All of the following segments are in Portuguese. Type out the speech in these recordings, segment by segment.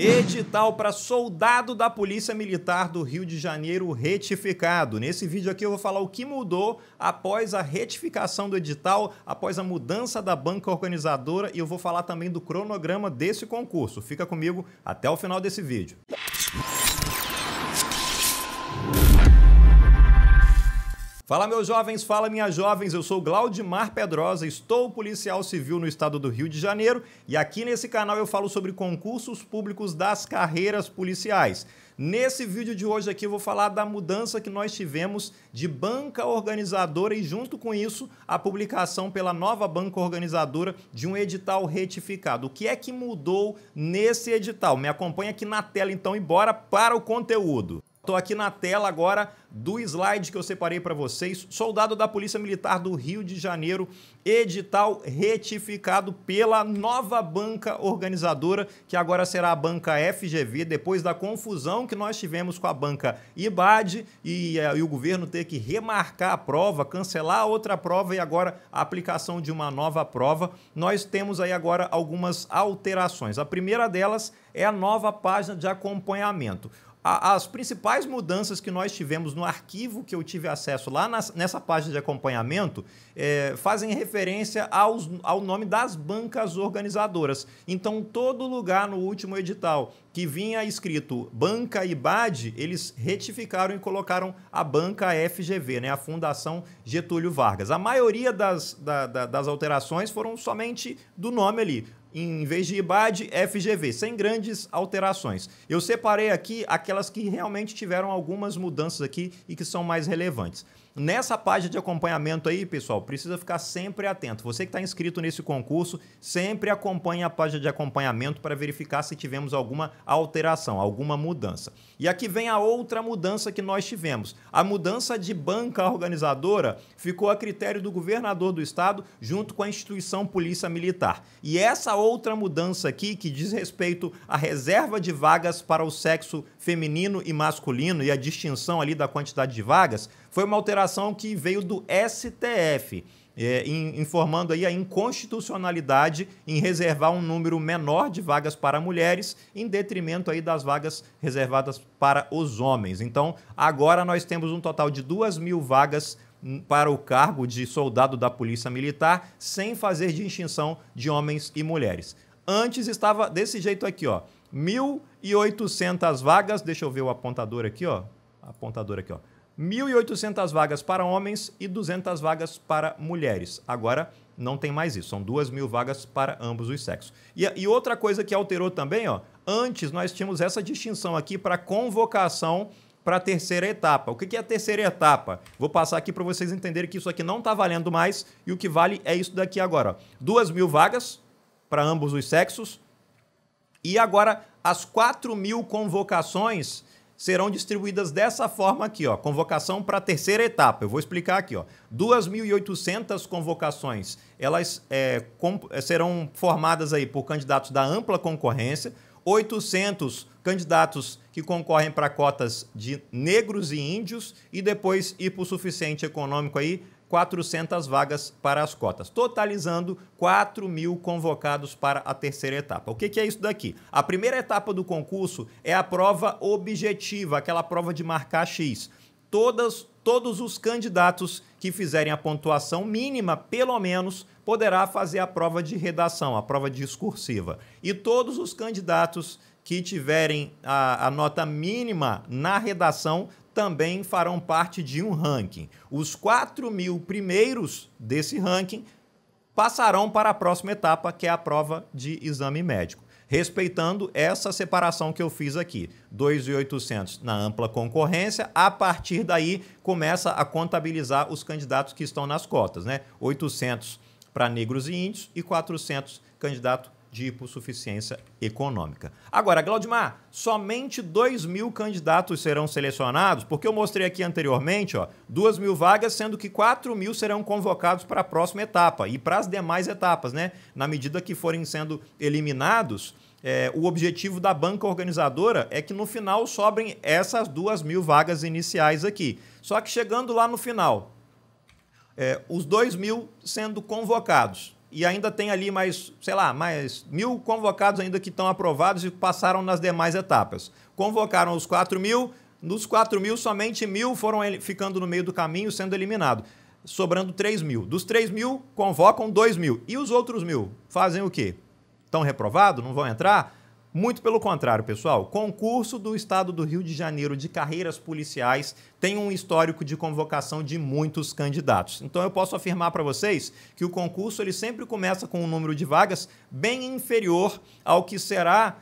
Edital para soldado da Polícia Militar do Rio de Janeiro retificado. Nesse vídeo aqui eu vou falar o que mudou após a retificação do edital, após a mudança da banca organizadora e eu vou falar também do cronograma desse concurso. Fica comigo até o final desse vídeo. Fala, meus jovens, fala, minhas jovens. Eu sou Glaudimar Pedrosa, estou policial civil no estado do Rio de Janeiro e aqui nesse canal eu falo sobre concursos públicos das carreiras policiais. Nesse vídeo de hoje aqui eu vou falar da mudança que nós tivemos de banca organizadora e junto com isso a publicação pela nova banca organizadora de um edital retificado. O que é que mudou nesse edital? Me acompanha aqui na tela então e bora para o conteúdo. Estou aqui na tela agora do slide que eu separei para vocês. Soldado da Polícia Militar do Rio de Janeiro, edital retificado pela nova banca organizadora, que agora será a banca FGV, depois da confusão que nós tivemos com a banca IBAD e, eh, e o governo ter que remarcar a prova, cancelar a outra prova e agora a aplicação de uma nova prova. Nós temos aí agora algumas alterações. A primeira delas é a nova página de acompanhamento as principais mudanças que nós tivemos no arquivo que eu tive acesso lá nessa página de acompanhamento é, fazem referência aos, ao nome das bancas organizadoras. Então, todo lugar no último edital que vinha escrito Banca IBAD, eles retificaram e colocaram a Banca FGV, né, a Fundação Getúlio Vargas. A maioria das, da, da, das alterações foram somente do nome ali em vez de IBAD, FGV, sem grandes alterações. Eu separei aqui aquelas que realmente tiveram algumas mudanças aqui e que são mais relevantes nessa página de acompanhamento aí, pessoal, precisa ficar sempre atento. Você que está inscrito nesse concurso, sempre acompanhe a página de acompanhamento para verificar se tivemos alguma alteração, alguma mudança. E aqui vem a outra mudança que nós tivemos. A mudança de banca organizadora ficou a critério do governador do estado junto com a instituição Polícia Militar. E essa outra mudança aqui, que diz respeito à reserva de vagas para o sexo feminino e masculino e a distinção ali da quantidade de vagas, foi uma alteração que veio do STF. É, informando aí a inconstitucionalidade em reservar um número menor de vagas para mulheres em detrimento aí das vagas reservadas para os homens. Então, agora nós temos um total de 2 mil vagas hum, para o cargo de soldado da Polícia Militar, sem fazer distinção de homens e mulheres. Antes estava desse jeito aqui, ó. 1.800 vagas, deixa eu ver o apontador aqui, ó. Apontador aqui, ó. 1.800 vagas para homens e 200 vagas para mulheres. Agora não tem mais isso, são 2.000 mil vagas para ambos os sexos. E, e, outra coisa que alterou também, ó, antes nós tínhamos essa distinção aqui para convocação para a terceira etapa. O que, que é a terceira etapa? Vou passar aqui para vocês entenderem que isso aqui não está valendo mais e o que vale é isso daqui agora. 2.000 mil vagas para ambos os sexos e agora as 4.000 mil convocações serão distribuídas dessa forma aqui, ó, convocação para a terceira etapa. Eu vou explicar aqui, ó. 2.800 convocações, elas é, é, serão formadas aí por candidatos da ampla concorrência, 800 candidatos que concorrem para cotas de negros e índios e depois hipossuficiente econômico aí 400 vagas para as cotas, totalizando 4 mil convocados para a terceira etapa. O que, é isso daqui? A primeira etapa do concurso é a prova objetiva, aquela prova de marcar X. Todas, todos os candidatos que fizerem a pontuação mínima, pelo menos, poderá fazer a prova de redação, a prova discursiva. E todos os candidatos que tiverem a, a, nota mínima na redação também farão parte de um ranking. Os 4 mil primeiros desse ranking passarão para a próxima etapa, que é a prova de exame médico. Respeitando essa separação que eu fiz aqui, 2.800 na ampla concorrência, a partir daí começa a contabilizar os candidatos que estão nas cotas, né? 800 para negros e índios e 400 candidato de hipossuficiência econômica. Agora, Glaudimar, somente 2 mil candidatos serão selecionados, porque eu mostrei aqui anteriormente, ó, 2 mil vagas, sendo que 4 mil serão convocados para a próxima etapa e para as demais etapas, né? Na medida que forem sendo eliminados, é, o objetivo da banca organizadora é que no final sobrem essas duas mil vagas iniciais aqui. Só que chegando lá no final, é, os dois mil sendo convocados, e ainda tem ali mais, sei lá, mais mil convocados ainda que estão aprovados e passaram nas demais etapas. Convocaram os 4 mil, nos 4 mil, somente mil foram ficando no meio do caminho, sendo eliminado, sobrando 3 mil. Dos 3 mil, convocam 2 mil. E os outros mil fazem o quê? Estão reprovados? Não vão entrar? Muito pelo contrário, pessoal. Concurso do Estado do Rio de Janeiro de carreiras policiais tem um histórico de convocação de muitos candidatos. Então eu posso afirmar para vocês que o concurso ele sempre começa com um número de vagas bem inferior ao que será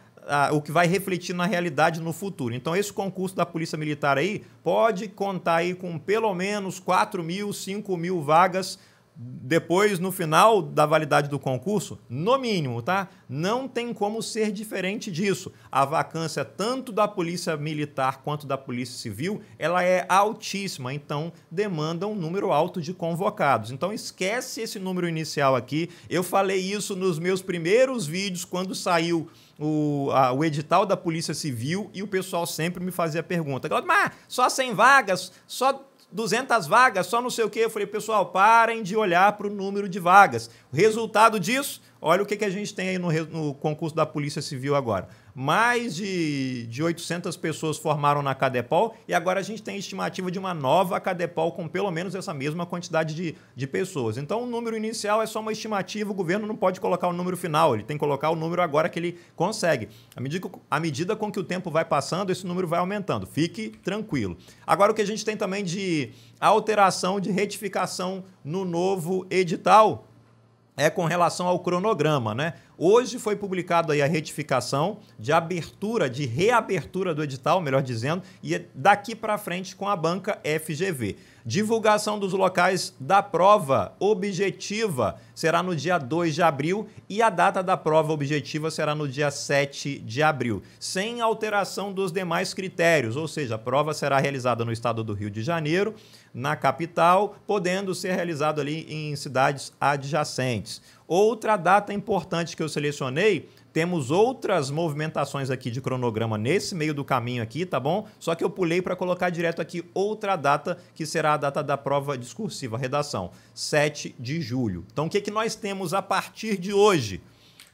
o que vai refletir na realidade no futuro. Então, esse concurso da Polícia Militar aí pode contar aí com pelo menos 4 mil, 5 mil vagas depois, no final da validade do concurso, no mínimo, tá? Não tem como ser diferente disso. A vacância tanto da Polícia Militar quanto da Polícia Civil, ela é altíssima, então demanda um número alto de convocados. Então esquece esse número inicial aqui. Eu falei isso nos meus primeiros vídeos quando saiu o, a, o edital da Polícia Civil e o pessoal sempre me fazia a pergunta: "Mas só 100 vagas? Só 200 vagas, só não sei o quê. Eu falei, pessoal, parem de olhar para o número de vagas. O resultado disso, Olha o que, que a gente tem aí no, no concurso da Polícia Civil agora. Mais de, de 800 pessoas formaram na Cadepol e agora a gente tem a estimativa de uma nova Cadepol com pelo menos essa mesma quantidade de, de pessoas. Então, o número inicial é só uma estimativa, o governo não pode colocar o número final, ele tem que colocar o número agora que ele consegue. À medida, à medida com que o tempo vai passando, esse número vai aumentando. Fique tranquilo. Agora, o que a gente tem também de alteração de retificação no novo edital é com relação ao cronograma, né? Hoje foi publicado aí a retificação de abertura, de reabertura do edital, melhor dizendo, e é daqui para frente com a banca FGV. Divulgação dos locais da prova objetiva será no dia 2 de abril e a data da prova objetiva será no dia 7 de abril, sem alteração dos demais critérios, ou seja, a prova será realizada no estado do Rio de Janeiro, na capital, podendo ser realizada ali em cidades adjacentes. Outra data importante que eu selecionei, temos outras movimentações aqui de cronograma nesse meio do caminho aqui, tá bom? Só que eu pulei para colocar direto aqui outra data, que será a data da prova discursiva, redação, 7 de julho. Então, o que, que nós temos a partir de hoje?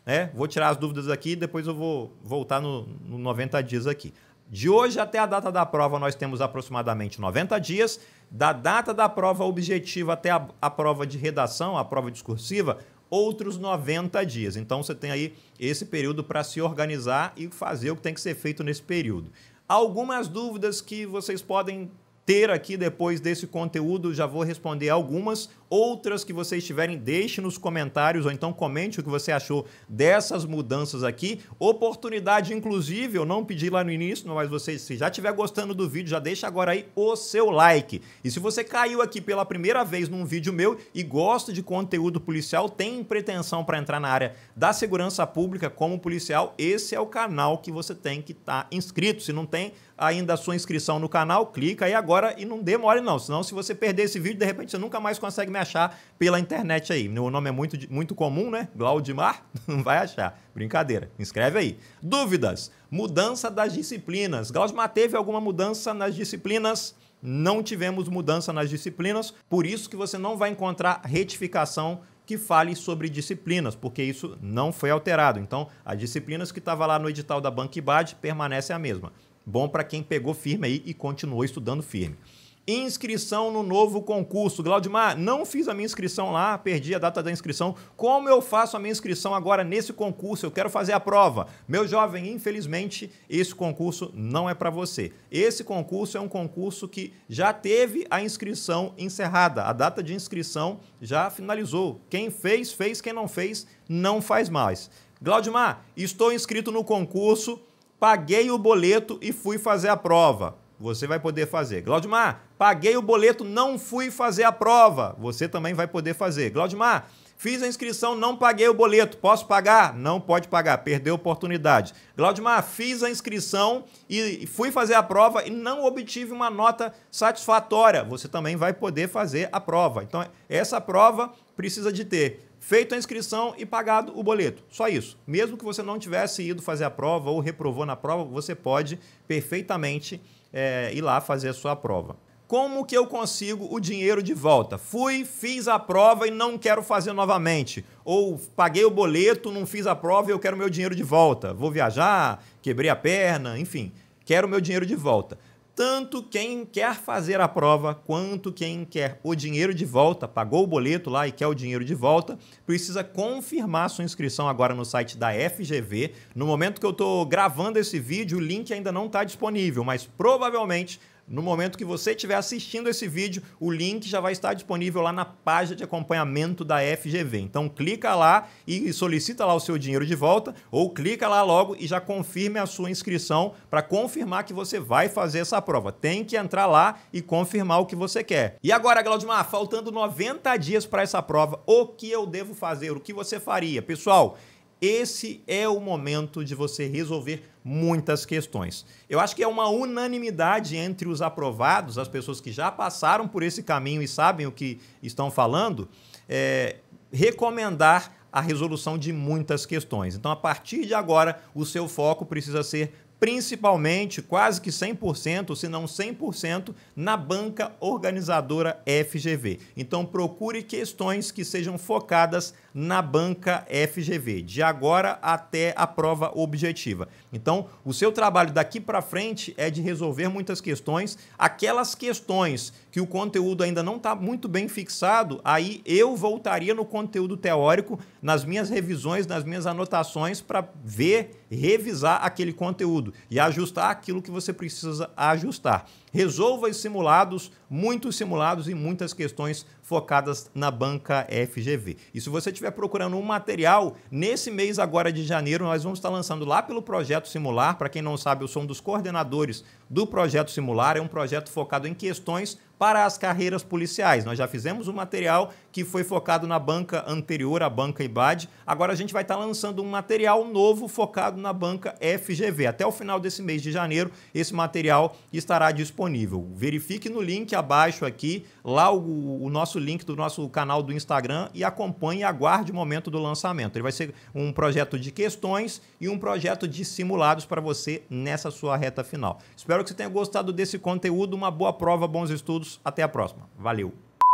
É, vou tirar as dúvidas aqui, e depois eu vou voltar no, no 90 dias aqui. De hoje até a data da prova, nós temos aproximadamente 90 dias. Da data da prova objetiva até a, a, prova de redação, a prova discursiva, outros 90 dias. Então você tem aí esse período para se organizar e fazer o que tem que ser feito nesse período. Algumas dúvidas que vocês podem ter aqui depois desse conteúdo. Já vou responder algumas. Outras que vocês tiverem, deixe nos comentários ou então comente o que você achou dessas mudanças aqui. Oportunidade, inclusive, eu não pedi lá no início, mas vocês, se já estiver gostando do vídeo, já deixa agora aí o seu like. E se você caiu aqui pela primeira vez num vídeo meu e gosta de conteúdo policial, tem pretensão para entrar na área da segurança pública como policial, esse é o canal que você tem que estar tá inscrito. Se não tem, ainda a sua inscrição no canal, clica aí agora e não demore não, senão se você perder esse vídeo, de repente você nunca mais consegue me achar pela internet aí. Meu nome é muito, muito comum, né? Glaudimar, não vai achar. Brincadeira, inscreve aí. Dúvidas? Mudança das disciplinas. Glaudimar, teve alguma mudança nas disciplinas? Não tivemos mudança nas disciplinas, por isso que você não vai encontrar retificação que fale sobre disciplinas, porque isso não foi alterado. Então, as disciplinas que estava lá no edital da Banquibad permanece a mesma. Bom para quem pegou firme aí e continuou estudando firme. Inscrição no novo concurso. Glaudimar, não fiz a minha inscrição lá, perdi a data da inscrição. Como eu faço a minha inscrição agora nesse concurso? Eu quero fazer a prova. Meu jovem, infelizmente, esse concurso não é para você. Esse concurso é um concurso que já teve a inscrição encerrada. A data de inscrição já finalizou. Quem fez, fez. Quem não fez, não faz mais. Glaudimar, estou inscrito no concurso paguei o boleto e fui fazer a prova. Você vai poder fazer. Glaudimar, paguei o boleto, não fui fazer a prova. Você também vai poder fazer. Glaudimar, fiz a inscrição, não paguei o boleto. Posso pagar? Não pode pagar, perdeu a oportunidade. Glaudimar, fiz a inscrição e fui fazer a prova e não obtive uma nota satisfatória. Você também vai poder fazer a prova. Então, essa prova precisa de ter feito a inscrição e pagado o boleto. Só isso. Mesmo que você não tivesse ido fazer a prova ou reprovou na prova, você pode perfeitamente é, ir lá fazer a sua prova. Como que eu consigo o dinheiro de volta? Fui, fiz a prova e não quero fazer novamente. Ou paguei o boleto, não fiz a prova e eu quero meu dinheiro de volta. Vou viajar, quebrei a perna, enfim, quero meu dinheiro de volta tanto quem quer fazer a prova quanto quem quer o dinheiro de volta, pagou o boleto lá e quer o dinheiro de volta, precisa confirmar sua inscrição agora no site da FGV. No momento que eu estou gravando esse vídeo, o link ainda não está disponível, mas provavelmente no momento que você estiver assistindo esse vídeo, o link já vai estar disponível lá na página de acompanhamento da FGV. Então clica lá e solicita lá o seu dinheiro de volta ou clica lá logo e já confirme a sua inscrição para confirmar que você vai fazer essa prova. Tem que entrar lá e confirmar o que você quer. E agora, Glaudimar, faltando 90 dias para essa prova, o que eu devo fazer? O que você faria? Pessoal, esse é o momento de você resolver muitas questões. Eu acho que é uma unanimidade entre os aprovados, as pessoas que já passaram por esse caminho e sabem o que estão falando, é, recomendar a resolução de muitas questões. Então, a partir de agora, o seu foco precisa ser principalmente quase que 100%, se não 100%, na banca organizadora FGV. Então procure questões que sejam focadas na banca FGV, de agora até a prova objetiva. Então, o seu trabalho daqui para frente é de resolver muitas questões, aquelas questões que o conteúdo ainda não está muito bem fixado, aí eu voltaria no conteúdo teórico nas minhas revisões, nas minhas anotações, para ver, revisar aquele conteúdo e ajustar aquilo que você precisa ajustar. Resolva os simulados, muitos simulados e muitas questões focadas na banca FGV. E se você estiver procurando um material, nesse mês agora de janeiro, nós vamos estar lançando lá pelo Projeto Simular. Para quem não sabe, eu sou um dos coordenadores do Projeto Simular. É um projeto focado em questões para as carreiras policiais. Nós já fizemos um material que foi focado na banca anterior, a banca IBAD. Agora a gente vai estar tá lançando um material novo focado na banca FGV. Até o final desse mês de janeiro, esse material estará disponível. Verifique no link abaixo aqui, lá o, o nosso link do nosso canal do Instagram e acompanhe e aguarde o momento do lançamento. Ele vai ser um projeto de questões e um projeto de simulados para você nessa sua reta final. Espero que você tenha gostado desse conteúdo. Uma boa prova, bons estudos até a próxima. Valeu.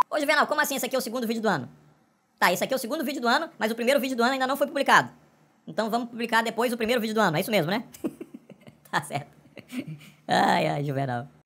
Ô, Juvenal, como assim? Esse aqui é o segundo vídeo do ano? Tá, esse aqui é o segundo vídeo do ano, mas o primeiro vídeo do ano ainda não foi publicado. Então vamos publicar depois o primeiro vídeo do ano. É isso mesmo, né? tá certo. Ai, ai, Juvenal.